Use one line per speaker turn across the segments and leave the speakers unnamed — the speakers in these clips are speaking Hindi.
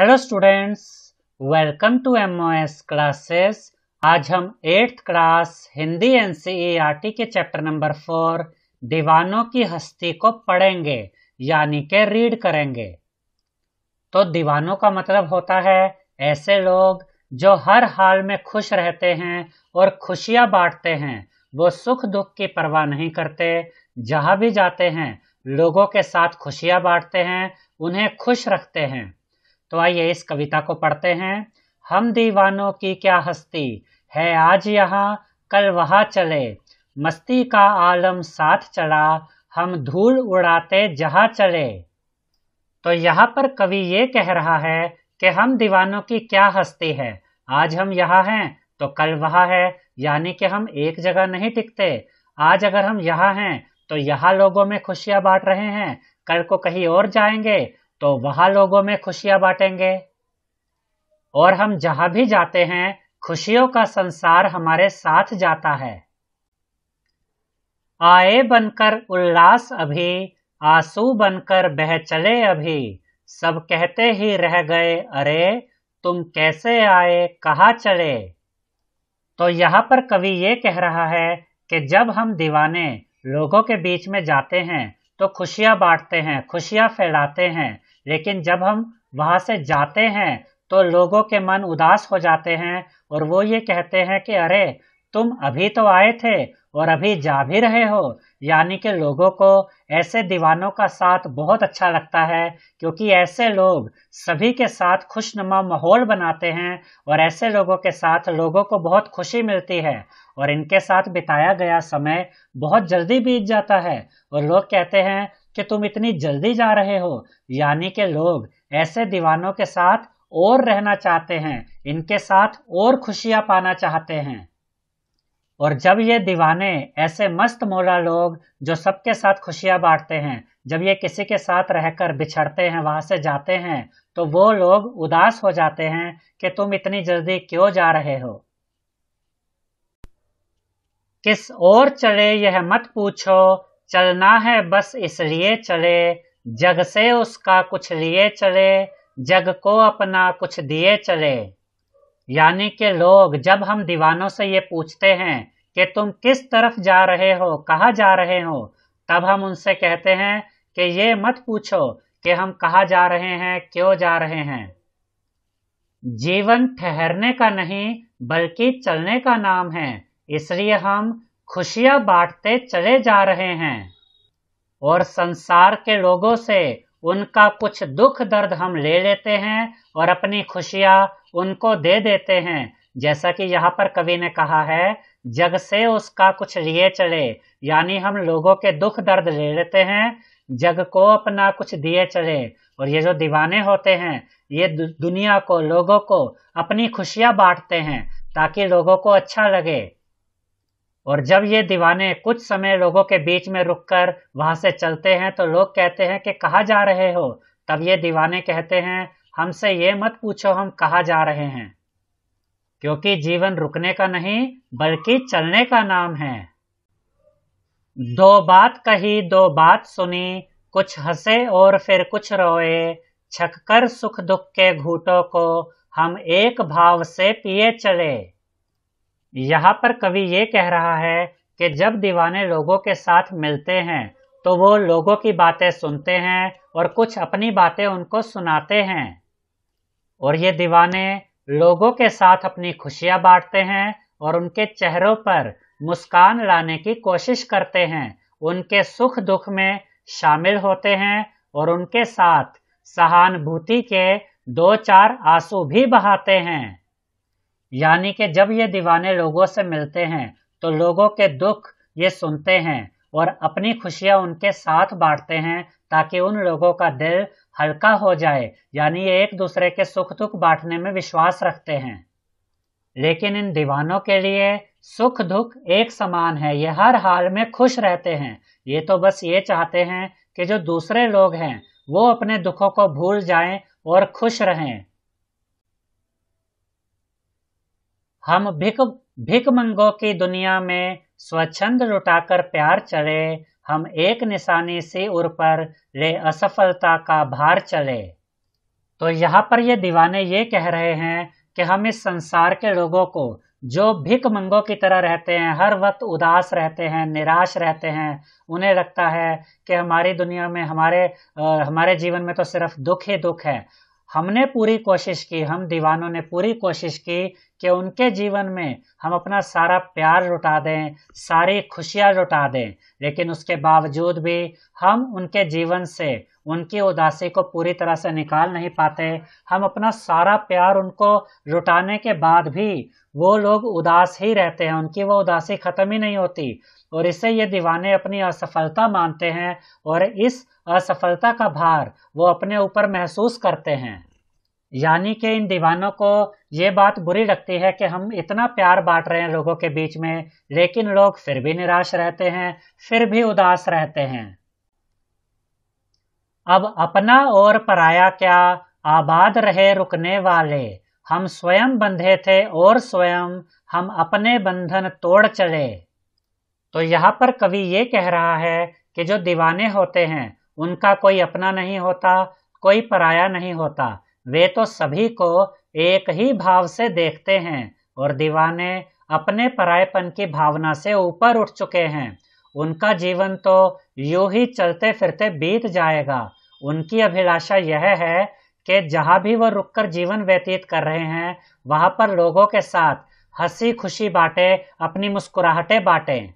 hello students welcome to M classes आज हम एट्थ क्लास हिंदी एन e e के चैप्टर नंबर फोर दीवानों की हस्ती को पढ़ेंगे यानी के रीड करेंगे तो दीवानों का मतलब होता है ऐसे लोग जो हर हाल में खुश रहते हैं और खुशियां बांटते हैं वो सुख दुख की परवाह नहीं करते जहां भी जाते हैं लोगों के साथ खुशियां बांटते हैं उन्हें खुश रखते हैं तो आइए इस कविता को पढ़ते हैं हम दीवानों की क्या हस्ती है आज यहाँ कल वहाँ चले मस्ती का आलम साथ चला हम धूल उड़ाते जहाँ चले तो यहाँ पर कवि ये कह रहा है कि हम दीवानों की क्या हस्ती है आज हम यहाँ हैं तो कल वहाँ है यानी कि हम एक जगह नहीं टिकते आज अगर हम यहाँ हैं तो यहाँ लोगों में खुशियाँ बांट रहे हैं कल को कहीं और जाएंगे तो वहां लोगों में खुशियां बांटेंगे और हम जहां भी जाते हैं खुशियों का संसार हमारे साथ जाता है आए बनकर उल्लास अभी आंसू बनकर बह चले अभी सब कहते ही रह गए अरे तुम कैसे आए कहा चले तो यहाँ पर कवि ये कह रहा है कि जब हम दीवाने लोगों के बीच में जाते हैं तो खुशियां बांटते हैं खुशियां फैलाते हैं लेकिन जब हम वहाँ से जाते हैं तो लोगों के मन उदास हो जाते हैं और वो ये कहते हैं कि अरे तुम अभी तो आए थे और अभी जा भी रहे हो यानी कि लोगों को ऐसे दीवानों का साथ बहुत अच्छा लगता है क्योंकि ऐसे लोग सभी के साथ खुशनुमा माहौल बनाते हैं और ऐसे लोगों के साथ लोगों को बहुत खुशी मिलती है और इनके साथ बिताया गया समय बहुत जल्दी बीत जाता है और लोग कहते हैं कि तुम इतनी जल्दी जा रहे हो यानी के लोग ऐसे दीवानों के साथ और रहना चाहते हैं इनके साथ और खुशियां पाना चाहते हैं और जब ये दीवाने ऐसे मस्त मोला लोग जो सबके साथ खुशियां बांटते हैं जब ये किसी के साथ रहकर बिछड़ते हैं वहां से जाते हैं तो वो लोग उदास हो जाते हैं कि तुम इतनी जल्दी क्यों जा रहे हो किस और चले यह मत पूछो चलना है बस इसलिए चले जग से उसका कुछ लिए चले जग को अपना कुछ दिए चले यानी कि लोग जब हम दीवानों से ये पूछते हैं कि तुम किस तरफ जा रहे हो कहा जा रहे हो तब हम उनसे कहते हैं कि ये मत पूछो कि हम कहा जा रहे हैं क्यों जा रहे हैं जीवन ठहरने का नहीं बल्कि चलने का नाम है इसलिए हम खुशियां बांटते चले जा रहे हैं और संसार के लोगों से उनका कुछ दुख दर्द हम ले लेते हैं और अपनी खुशियां उनको दे देते हैं जैसा कि यहाँ पर कवि ने कहा है जग से उसका कुछ लिए चले यानी हम लोगों के दुख दर्द ले लेते हैं जग को अपना कुछ दिए चले और ये जो दीवाने होते हैं ये दुनिया को लोगों को अपनी खुशियां बांटते हैं ताकि लोगों को अच्छा लगे और जब ये दीवाने कुछ समय लोगों के बीच में रुककर वहां से चलते हैं तो लोग कहते हैं कि कहाँ जा रहे हो तब ये दीवाने कहते हैं हमसे ये मत पूछो हम कहाँ जा रहे हैं क्योंकि जीवन रुकने का नहीं बल्कि चलने का नाम है दो बात कही दो बात सुनी कुछ हंसे और फिर कुछ रोए छक सुख दुख के घूटों को हम एक भाव से पिए चले यहाँ पर कवि ये कह रहा है कि जब दीवाने लोगों के साथ मिलते हैं तो वो लोगों की बातें सुनते हैं और कुछ अपनी बातें उनको सुनाते हैं और ये दीवाने लोगों के साथ अपनी खुशियाँ बांटते हैं और उनके चेहरों पर मुस्कान लाने की कोशिश करते हैं उनके सुख दुख में शामिल होते हैं और उनके साथ सहानुभूति के दो चार आंसू भी बहाते हैं यानी कि जब ये दीवाने लोगों से मिलते हैं तो लोगों के दुख ये सुनते हैं और अपनी खुशियां उनके साथ बांटते हैं ताकि उन लोगों का दिल हल्का हो जाए यानी ये एक दूसरे के सुख दुख बांटने में विश्वास रखते हैं लेकिन इन दीवानों के लिए सुख दुख एक समान है ये हर हाल में खुश रहते हैं ये तो बस ये चाहते हैं कि जो दूसरे लोग हैं वो अपने दुखों को भूल जाएं और खुश रहें हम भिक भिक मंगो की दुनिया में स्वच्छंद लुटाकर प्यार चले हम एक निशानी से उर पर ले असफलता का भार चले तो यहाँ पर ये दीवाने ये कह रहे हैं कि हम इस संसार के लोगों को जो भिक मंगो की तरह रहते हैं हर वक्त उदास रहते हैं निराश रहते हैं उन्हें लगता है कि हमारी दुनिया में हमारे आ, हमारे जीवन में तो सिर्फ दुख ही दुख है हमने पूरी कोशिश की हम दीवानों ने पूरी कोशिश की कि उनके जीवन में हम अपना सारा प्यार लुटा दें सारी खुशियाँ लुटा दें लेकिन उसके बावजूद भी हम उनके जीवन से उनकी उदासी को पूरी तरह से निकाल नहीं पाते हम अपना सारा प्यार उनको लुटाने के बाद भी वो लोग उदास ही रहते हैं उनकी वो उदासी ख़त्म ही नहीं होती और इसे ये दीवाने अपनी असफलता मानते हैं और इस असफलता का भार वो अपने ऊपर महसूस करते हैं यानी कि इन दीवानों को ये बात बुरी लगती है कि हम इतना प्यार बांट रहे हैं लोगों के बीच में लेकिन लोग फिर भी निराश रहते हैं फिर भी उदास रहते हैं अब अपना और पराया क्या आबाद रहे रुकने वाले हम स्वयं बंधे थे और स्वयं हम अपने बंधन तोड़ चले तो यहाँ पर कवि ये कह रहा है कि जो दीवाने होते हैं उनका कोई अपना नहीं होता कोई पराया नहीं होता वे तो सभी को एक ही भाव से देखते हैं और दीवाने अपने परायपन की भावना से ऊपर उठ चुके हैं उनका जीवन तो यू ही चलते फिरते बीत जाएगा उनकी अभिलाषा यह है कि जहाँ भी वह रुककर जीवन व्यतीत कर रहे हैं वहाँ पर लोगों के साथ हंसी खुशी बांटे अपनी मुस्कुराहटें बांटें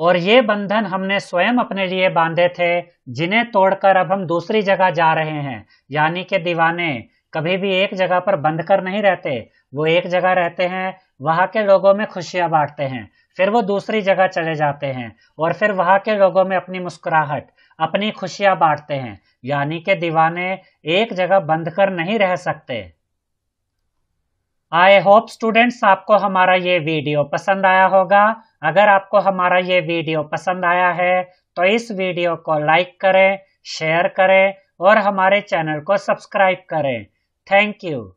और ये बंधन हमने स्वयं अपने लिए बांधे थे जिन्हें तोड़कर अब हम दूसरी जगह जा रहे हैं यानी के दीवाने कभी भी एक जगह पर बंध कर नहीं रहते वो एक जगह रहते हैं वहाँ के लोगों में खुशियाँ बांटते हैं फिर वो दूसरी जगह चले जाते हैं और फिर वहाँ के लोगों में अपनी मुस्कुराहट अपनी खुशियाँ बांटते हैं यानी के दीवाने एक जगह बंद कर नहीं रह सकते आई होप स्टूडेंट्स आपको हमारा ये वीडियो पसंद आया होगा अगर आपको हमारा ये वीडियो पसंद आया है तो इस वीडियो को लाइक करें शेयर करें और हमारे चैनल को सब्सक्राइब करें थैंक यू